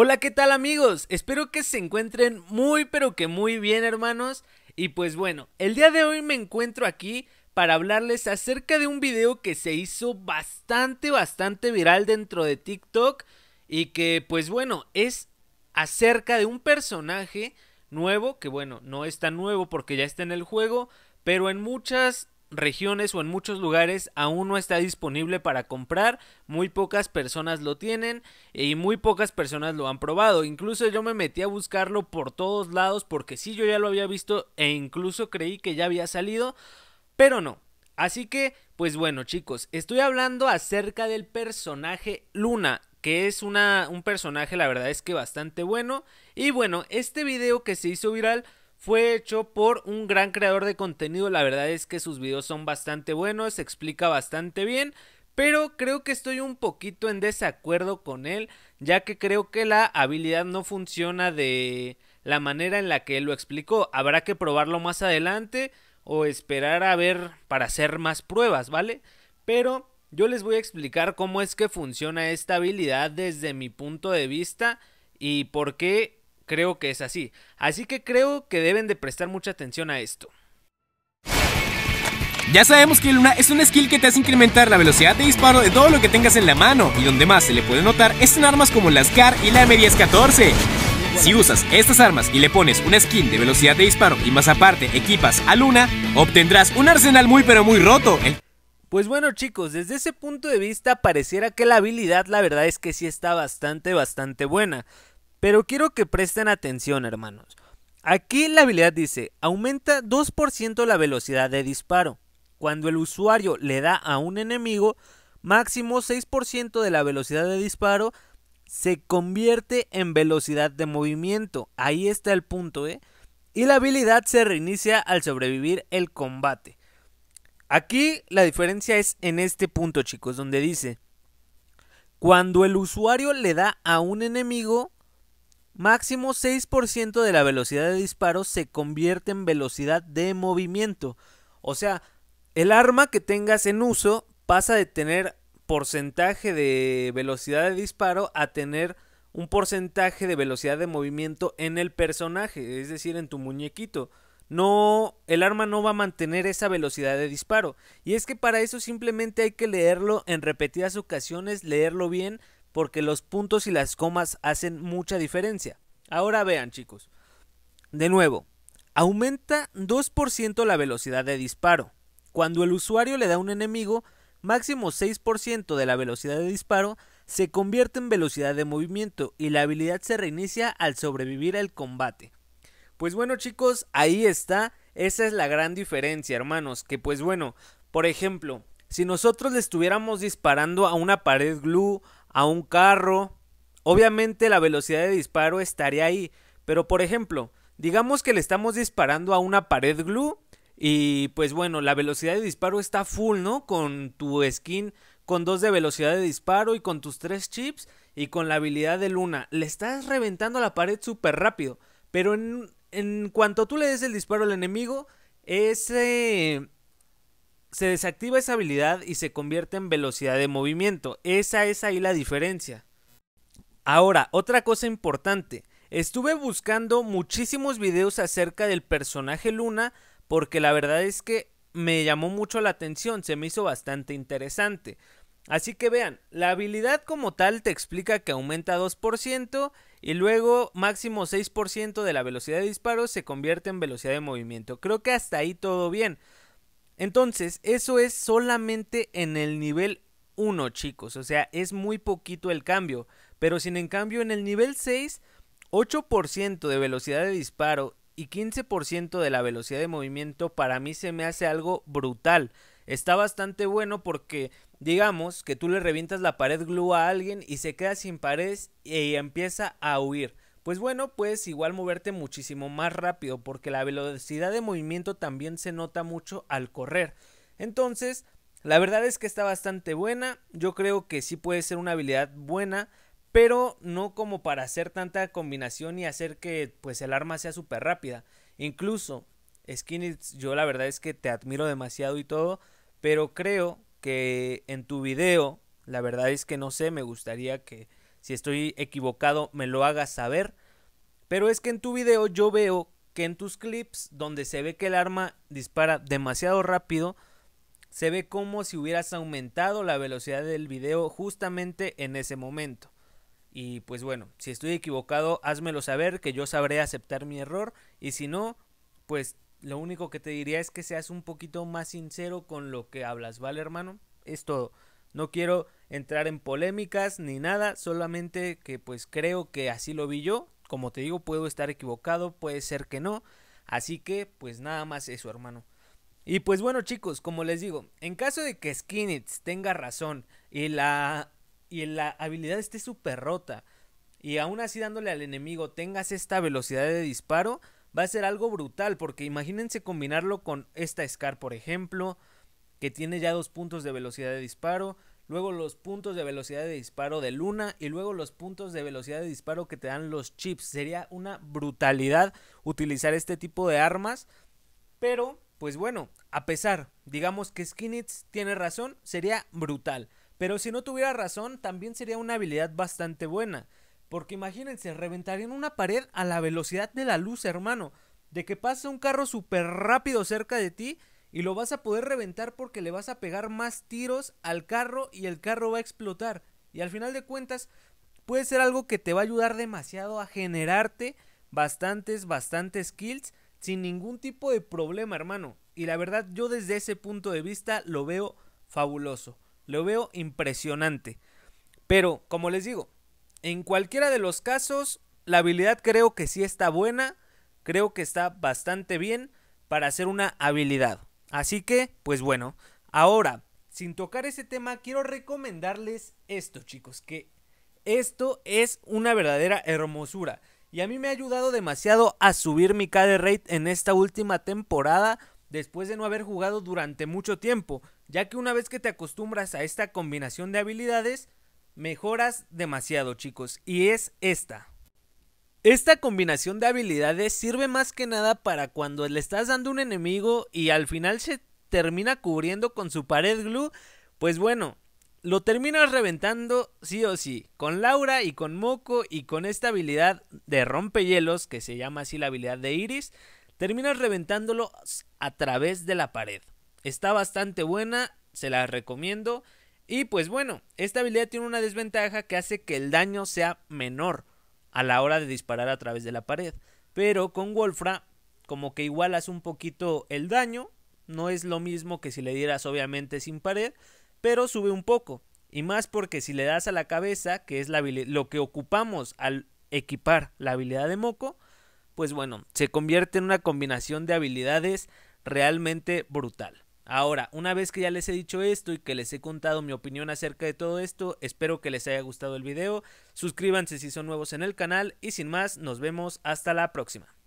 Hola, ¿qué tal amigos? Espero que se encuentren muy pero que muy bien hermanos. Y pues bueno, el día de hoy me encuentro aquí para hablarles acerca de un video que se hizo bastante bastante viral dentro de TikTok y que pues bueno, es acerca de un personaje nuevo que bueno, no es tan nuevo porque ya está en el juego, pero en muchas regiones o en muchos lugares aún no está disponible para comprar, muy pocas personas lo tienen eh, y muy pocas personas lo han probado. Incluso yo me metí a buscarlo por todos lados porque si yo ya lo había visto e incluso creí que ya había salido, pero no. Así que, pues bueno chicos, estoy hablando acerca del personaje Luna, que es una, un personaje la verdad es que bastante bueno. Y bueno, este video que se hizo viral fue hecho por un gran creador de contenido, la verdad es que sus videos son bastante buenos, se explica bastante bien, pero creo que estoy un poquito en desacuerdo con él, ya que creo que la habilidad no funciona de la manera en la que él lo explicó. Habrá que probarlo más adelante o esperar a ver para hacer más pruebas, ¿vale? Pero yo les voy a explicar cómo es que funciona esta habilidad desde mi punto de vista y por qué Creo que es así. Así que creo que deben de prestar mucha atención a esto. Ya sabemos que Luna es un skill que te hace incrementar la velocidad de disparo de todo lo que tengas en la mano, y donde más se le puede notar es en armas como la SCAR y la M1014. Si usas estas armas y le pones una skin de velocidad de disparo y más aparte equipas a Luna, obtendrás un arsenal muy pero muy roto. Pues bueno chicos, desde ese punto de vista pareciera que la habilidad la verdad es que sí está bastante bastante buena. Pero quiero que presten atención, hermanos. Aquí la habilidad dice, aumenta 2% la velocidad de disparo. Cuando el usuario le da a un enemigo, máximo 6% de la velocidad de disparo se convierte en velocidad de movimiento. Ahí está el punto, ¿eh? Y la habilidad se reinicia al sobrevivir el combate. Aquí la diferencia es en este punto, chicos, donde dice, cuando el usuario le da a un enemigo, Máximo 6% de la velocidad de disparo se convierte en velocidad de movimiento. O sea, el arma que tengas en uso pasa de tener porcentaje de velocidad de disparo a tener un porcentaje de velocidad de movimiento en el personaje, es decir, en tu muñequito. No, el arma no va a mantener esa velocidad de disparo. Y es que para eso simplemente hay que leerlo en repetidas ocasiones, leerlo bien porque los puntos y las comas hacen mucha diferencia. Ahora vean chicos, de nuevo, aumenta 2% la velocidad de disparo. Cuando el usuario le da a un enemigo, máximo 6% de la velocidad de disparo se convierte en velocidad de movimiento y la habilidad se reinicia al sobrevivir al combate. Pues bueno chicos, ahí está, esa es la gran diferencia hermanos, que pues bueno, por ejemplo, si nosotros le estuviéramos disparando a una pared glue, a un carro. Obviamente la velocidad de disparo estaría ahí, pero por ejemplo, digamos que le estamos disparando a una pared glue y pues bueno, la velocidad de disparo está full, ¿no? Con tu skin con dos de velocidad de disparo y con tus tres chips y con la habilidad de Luna. Le estás reventando la pared súper rápido, pero en, en cuanto tú le des el disparo al enemigo, ese, se desactiva esa habilidad y se convierte en velocidad de movimiento. Esa es ahí la diferencia. Ahora, otra cosa importante. Estuve buscando muchísimos videos acerca del personaje Luna porque la verdad es que me llamó mucho la atención, se me hizo bastante interesante. Así que vean, la habilidad como tal te explica que aumenta 2% y luego máximo 6% de la velocidad de disparo se convierte en velocidad de movimiento. Creo que hasta ahí todo bien. Entonces, eso es solamente en el nivel 1, chicos. O sea, es muy poquito el cambio. Pero sin en cambio, en el nivel 6, 8% de velocidad de disparo y 15% de la velocidad de movimiento para mí se me hace algo brutal. Está bastante bueno porque digamos que tú le revientas la pared glue a alguien y se queda sin pared y empieza a huir pues bueno, puedes igual moverte muchísimo más rápido porque la velocidad de movimiento también se nota mucho al correr. Entonces, la verdad es que está bastante buena, yo creo que sí puede ser una habilidad buena, pero no como para hacer tanta combinación y hacer que pues el arma sea súper rápida. Incluso, Skinny, yo la verdad es que te admiro demasiado y todo, pero creo que en tu video, la verdad es que no sé, me gustaría que si estoy equivocado me lo hagas saber. Pero es que en tu video yo veo que en tus clips, donde se ve que el arma dispara demasiado rápido, se ve como si hubieras aumentado la velocidad del video justamente en ese momento. Y pues bueno, si estoy equivocado, házmelo saber que yo sabré aceptar mi error y si no, pues lo único que te diría es que seas un poquito más sincero con lo que hablas, ¿vale hermano? Es todo. No quiero entrar en polémicas ni nada, solamente que pues creo que así lo vi yo como te digo, puedo estar equivocado, puede ser que no. Así que, pues nada más eso, hermano. Y pues bueno, chicos, como les digo, en caso de que Skinnitz tenga razón y la, y la habilidad esté súper rota, y aún así dándole al enemigo tengas esta velocidad de disparo, va a ser algo brutal, porque imagínense combinarlo con esta Scar, por ejemplo, que tiene ya dos puntos de velocidad de disparo, luego los puntos de velocidad de disparo de Luna y luego los puntos de velocidad de disparo que te dan los chips. Sería una brutalidad utilizar este tipo de armas, pero pues bueno, a pesar, digamos que Skinits tiene razón, sería brutal. Pero si no tuviera razón, también sería una habilidad bastante buena. Porque imagínense, reventarían una pared a la velocidad de la luz, hermano. De que pase un carro súper rápido cerca de ti y lo vas a poder reventar porque le vas a pegar más tiros al carro y el carro va a explotar. Y al final de cuentas puede ser algo que te va a ayudar demasiado a generarte bastantes, bastantes kills sin ningún tipo de problema, hermano. Y la verdad yo desde ese punto de vista lo veo fabuloso, lo veo impresionante. Pero, como les digo, en cualquiera de los casos, la habilidad creo que sí está buena, creo que está bastante bien para hacer una habilidad. Así que, pues bueno, ahora, sin tocar ese tema, quiero recomendarles esto, chicos, que esto es una verdadera hermosura. Y a mí me ha ayudado demasiado a subir mi KD rate en esta última temporada después de no haber jugado durante mucho tiempo, ya que una vez que te acostumbras a esta combinación de habilidades, mejoras demasiado, chicos, y es esta. Esta combinación de habilidades sirve más que nada para cuando le estás dando un enemigo y al final se termina cubriendo con su pared glue, pues bueno, lo terminas reventando sí o sí, con Laura y con Moco y con esta habilidad de rompehielos, que se llama así la habilidad de Iris, terminas reventándolo a través de la pared. Está bastante buena, se la recomiendo. Y pues bueno, esta habilidad tiene una desventaja que hace que el daño sea menor a la hora de disparar a través de la pared. Pero con Wolfra, como que igualas un poquito el daño. No es lo mismo que si le dieras obviamente sin pared, pero sube un poco. Y más porque si le das a la cabeza, que es lo que ocupamos al equipar la habilidad de Moco, pues bueno, se convierte en una combinación de habilidades realmente brutal. Ahora, una vez que ya les he dicho esto y que les he contado mi opinión acerca de todo esto, espero que les haya gustado el video, suscríbanse si son nuevos en el canal y sin más, nos vemos hasta la próxima.